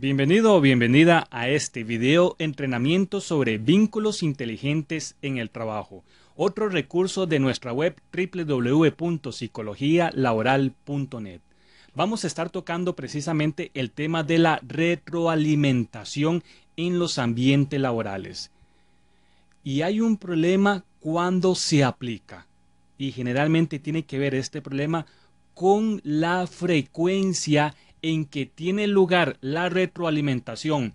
Bienvenido o bienvenida a este video entrenamiento sobre vínculos inteligentes en el trabajo, otro recurso de nuestra web www.psicologialaboral.net. Vamos a estar tocando precisamente el tema de la retroalimentación en los ambientes laborales. Y hay un problema cuando se aplica. Y generalmente tiene que ver este problema con la frecuencia en que tiene lugar la retroalimentación.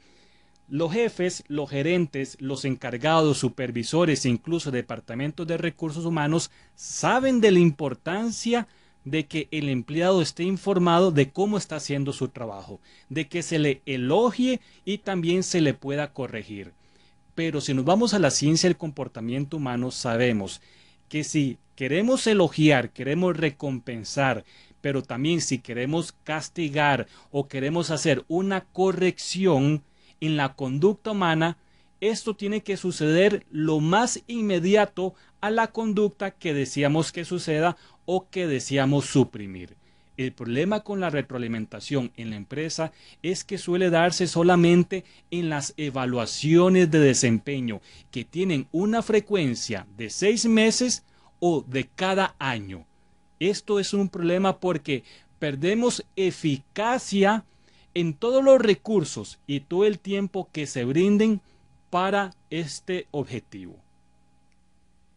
Los jefes, los gerentes, los encargados, supervisores e incluso departamentos de recursos humanos saben de la importancia de que el empleado esté informado de cómo está haciendo su trabajo, de que se le elogie y también se le pueda corregir. Pero si nos vamos a la ciencia del comportamiento humano, sabemos que si queremos elogiar, queremos recompensar, pero también si queremos castigar o queremos hacer una corrección en la conducta humana, esto tiene que suceder lo más inmediato a la conducta que deseamos que suceda o que deseamos suprimir. El problema con la retroalimentación en la empresa es que suele darse solamente en las evaluaciones de desempeño, que tienen una frecuencia de seis meses o de cada año. Esto es un problema porque perdemos eficacia en todos los recursos y todo el tiempo que se brinden para este objetivo.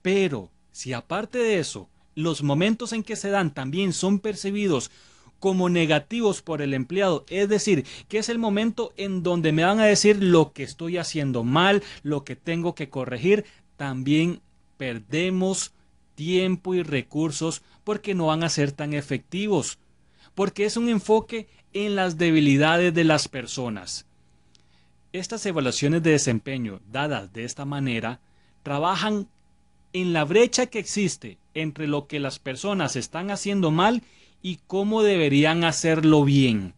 Pero si aparte de eso, los momentos en que se dan también son percibidos como negativos por el empleado, es decir, que es el momento en donde me van a decir lo que estoy haciendo mal, lo que tengo que corregir, también perdemos tiempo y recursos porque no van a ser tan efectivos, porque es un enfoque en las debilidades de las personas. Estas evaluaciones de desempeño dadas de esta manera trabajan en la brecha que existe entre lo que las personas están haciendo mal y cómo deberían hacerlo bien.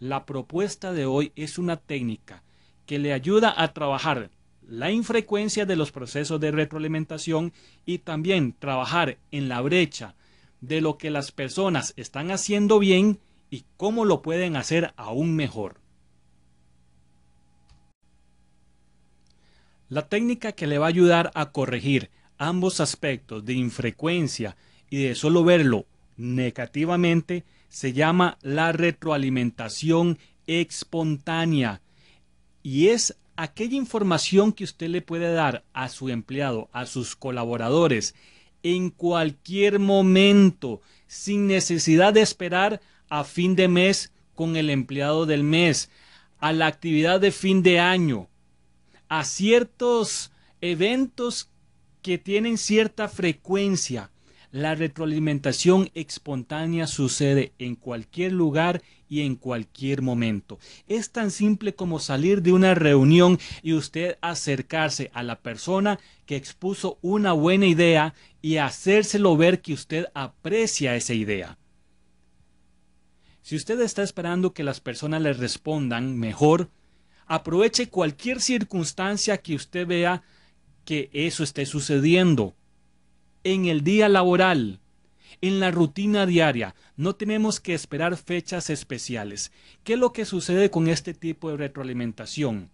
La propuesta de hoy es una técnica que le ayuda a trabajar la infrecuencia de los procesos de retroalimentación y también trabajar en la brecha de lo que las personas están haciendo bien y cómo lo pueden hacer aún mejor. La técnica que le va a ayudar a corregir ambos aspectos de infrecuencia y de solo verlo negativamente se llama la retroalimentación espontánea y es aquella información que usted le puede dar a su empleado, a sus colaboradores, en cualquier momento, sin necesidad de esperar a fin de mes con el empleado del mes, a la actividad de fin de año, a ciertos eventos que tienen cierta frecuencia. La retroalimentación espontánea sucede en cualquier lugar y en cualquier momento. Es tan simple como salir de una reunión y usted acercarse a la persona que expuso una buena idea y hacérselo ver que usted aprecia esa idea. Si usted está esperando que las personas le respondan mejor, aproveche cualquier circunstancia que usted vea que eso esté sucediendo. En el día laboral, en la rutina diaria. No tenemos que esperar fechas especiales. ¿Qué es lo que sucede con este tipo de retroalimentación?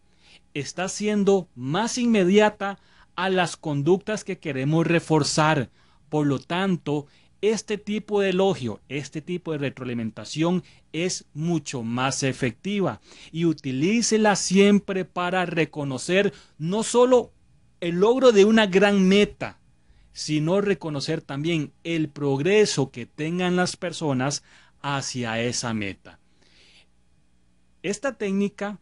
Está siendo más inmediata a las conductas que queremos reforzar. Por lo tanto, este tipo de elogio, este tipo de retroalimentación es mucho más efectiva y utilícela siempre para reconocer no solo el logro de una gran meta, sino reconocer también el progreso que tengan las personas hacia esa meta. Esta técnica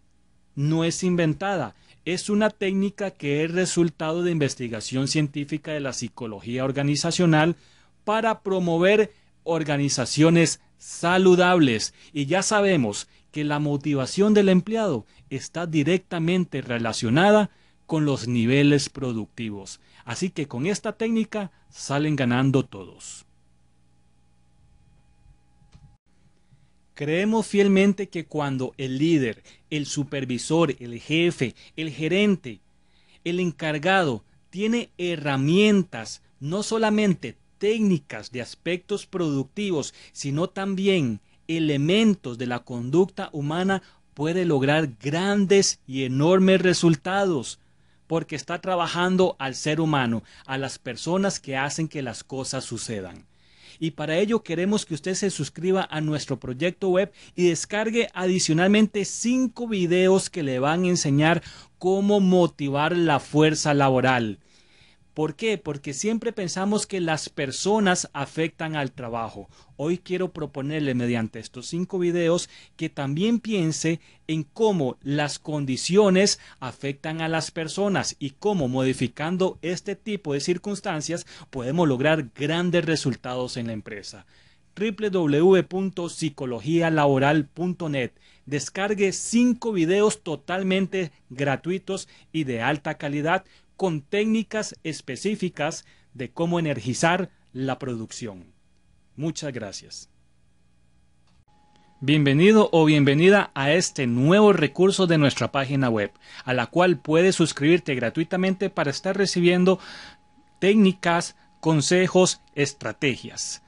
no es inventada, es una técnica que es resultado de investigación científica de la psicología organizacional para promover organizaciones saludables. Y ya sabemos que la motivación del empleado está directamente relacionada con los niveles productivos. Así que con esta técnica salen ganando todos. Creemos fielmente que cuando el líder, el supervisor, el jefe, el gerente, el encargado tiene herramientas, no solamente técnicas de aspectos productivos, sino también elementos de la conducta humana, puede lograr grandes y enormes resultados porque está trabajando al ser humano, a las personas que hacen que las cosas sucedan. Y para ello queremos que usted se suscriba a nuestro proyecto web y descargue adicionalmente cinco videos que le van a enseñar cómo motivar la fuerza laboral ¿Por qué? Porque siempre pensamos que las personas afectan al trabajo. Hoy quiero proponerle mediante estos cinco videos que también piense en cómo las condiciones afectan a las personas y cómo modificando este tipo de circunstancias podemos lograr grandes resultados en la empresa www.psicologialaboral.net. Descargue cinco videos totalmente gratuitos y de alta calidad con técnicas específicas de cómo energizar la producción. Muchas gracias. Bienvenido o bienvenida a este nuevo recurso de nuestra página web, a la cual puedes suscribirte gratuitamente para estar recibiendo técnicas, consejos, estrategias.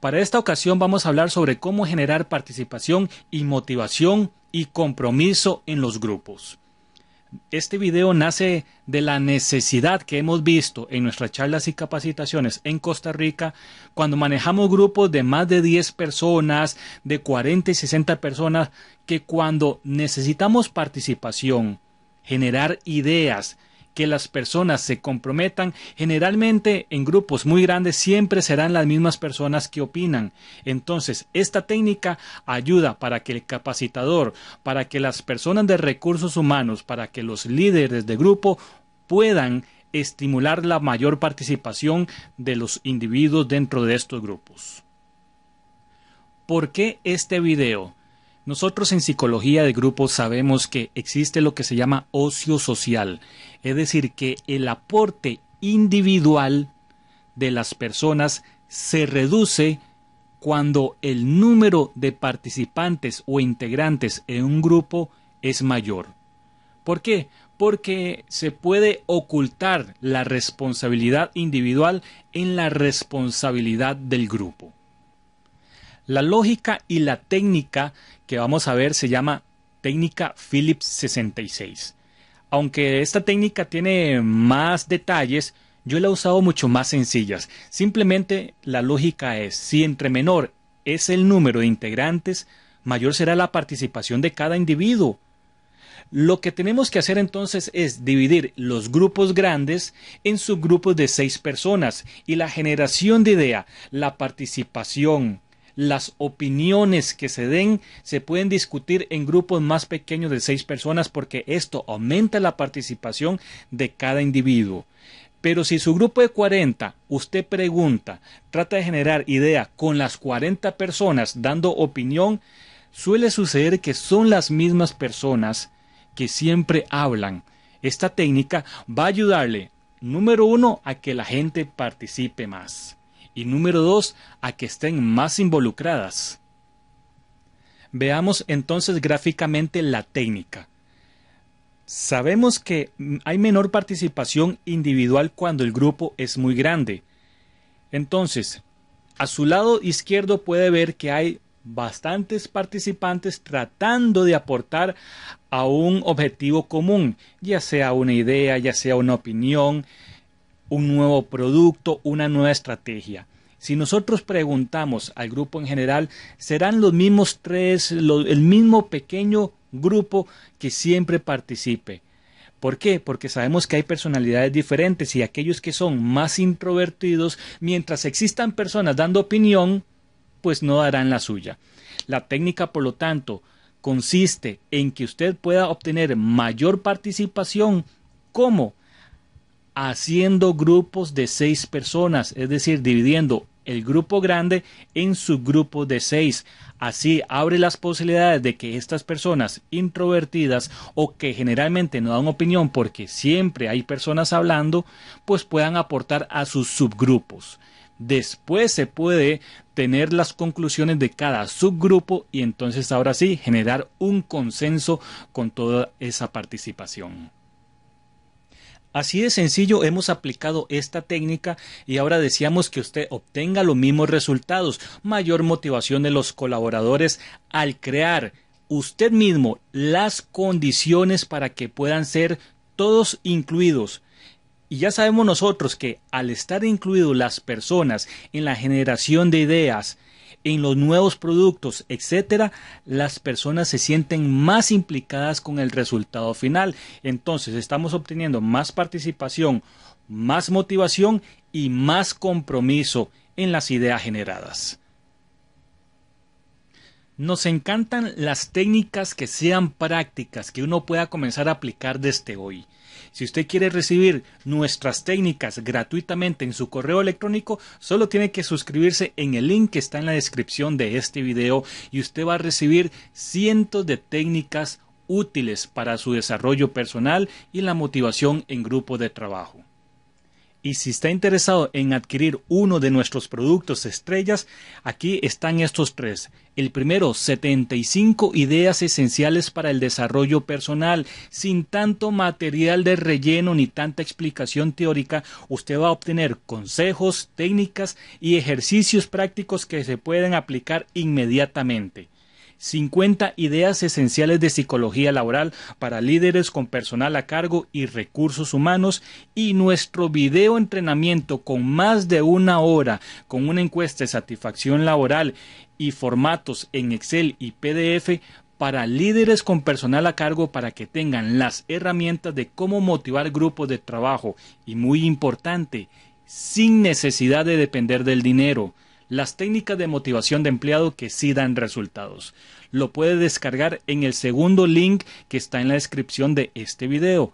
Para esta ocasión vamos a hablar sobre cómo generar participación y motivación y compromiso en los grupos. Este video nace de la necesidad que hemos visto en nuestras charlas y capacitaciones en Costa Rica cuando manejamos grupos de más de 10 personas, de 40 y 60 personas, que cuando necesitamos participación, generar ideas, que las personas se comprometan, generalmente en grupos muy grandes siempre serán las mismas personas que opinan. Entonces, esta técnica ayuda para que el capacitador, para que las personas de recursos humanos, para que los líderes de grupo puedan estimular la mayor participación de los individuos dentro de estos grupos. ¿Por qué este video? Nosotros en psicología de grupos sabemos que existe lo que se llama ocio social, es decir, que el aporte individual de las personas se reduce cuando el número de participantes o integrantes en un grupo es mayor. ¿Por qué? Porque se puede ocultar la responsabilidad individual en la responsabilidad del grupo. La lógica y la técnica que vamos a ver se llama técnica Phillips 66. Aunque esta técnica tiene más detalles, yo la he usado mucho más sencillas. Simplemente la lógica es, si entre menor es el número de integrantes, mayor será la participación de cada individuo. Lo que tenemos que hacer entonces es dividir los grupos grandes en subgrupos de seis personas y la generación de idea, la participación, las opiniones que se den se pueden discutir en grupos más pequeños de seis personas porque esto aumenta la participación de cada individuo. Pero si su grupo de 40, usted pregunta, trata de generar idea con las 40 personas dando opinión, suele suceder que son las mismas personas que siempre hablan. Esta técnica va a ayudarle, número uno, a que la gente participe más y número dos, a que estén más involucradas. Veamos entonces gráficamente la técnica. Sabemos que hay menor participación individual cuando el grupo es muy grande. Entonces, a su lado izquierdo puede ver que hay bastantes participantes tratando de aportar a un objetivo común, ya sea una idea, ya sea una opinión, un nuevo producto, una nueva estrategia. Si nosotros preguntamos al grupo en general, serán los mismos tres, el mismo pequeño grupo que siempre participe. ¿Por qué? Porque sabemos que hay personalidades diferentes y aquellos que son más introvertidos, mientras existan personas dando opinión, pues no darán la suya. La técnica, por lo tanto, consiste en que usted pueda obtener mayor participación. ¿Cómo? haciendo grupos de seis personas, es decir, dividiendo el grupo grande en subgrupos de seis. Así abre las posibilidades de que estas personas introvertidas o que generalmente no dan opinión porque siempre hay personas hablando, pues puedan aportar a sus subgrupos. Después se puede tener las conclusiones de cada subgrupo y entonces ahora sí generar un consenso con toda esa participación. Así de sencillo hemos aplicado esta técnica y ahora deseamos que usted obtenga los mismos resultados, mayor motivación de los colaboradores al crear usted mismo las condiciones para que puedan ser todos incluidos. Y ya sabemos nosotros que al estar incluidos las personas en la generación de ideas, en los nuevos productos, etcétera, las personas se sienten más implicadas con el resultado final. Entonces, estamos obteniendo más participación, más motivación y más compromiso en las ideas generadas. Nos encantan las técnicas que sean prácticas, que uno pueda comenzar a aplicar desde hoy. Si usted quiere recibir nuestras técnicas gratuitamente en su correo electrónico, solo tiene que suscribirse en el link que está en la descripción de este video y usted va a recibir cientos de técnicas útiles para su desarrollo personal y la motivación en grupo de trabajo. Y si está interesado en adquirir uno de nuestros productos estrellas, aquí están estos tres. El primero, 75 ideas esenciales para el desarrollo personal. Sin tanto material de relleno ni tanta explicación teórica, usted va a obtener consejos, técnicas y ejercicios prácticos que se pueden aplicar inmediatamente. 50 ideas esenciales de psicología laboral para líderes con personal a cargo y recursos humanos y nuestro video entrenamiento con más de una hora con una encuesta de satisfacción laboral y formatos en Excel y PDF para líderes con personal a cargo para que tengan las herramientas de cómo motivar grupos de trabajo y muy importante, sin necesidad de depender del dinero las técnicas de motivación de empleado que sí dan resultados. Lo puede descargar en el segundo link que está en la descripción de este video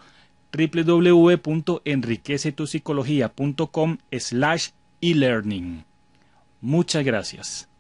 www.enriquecetupsicología.com slash e-learning. Muchas gracias.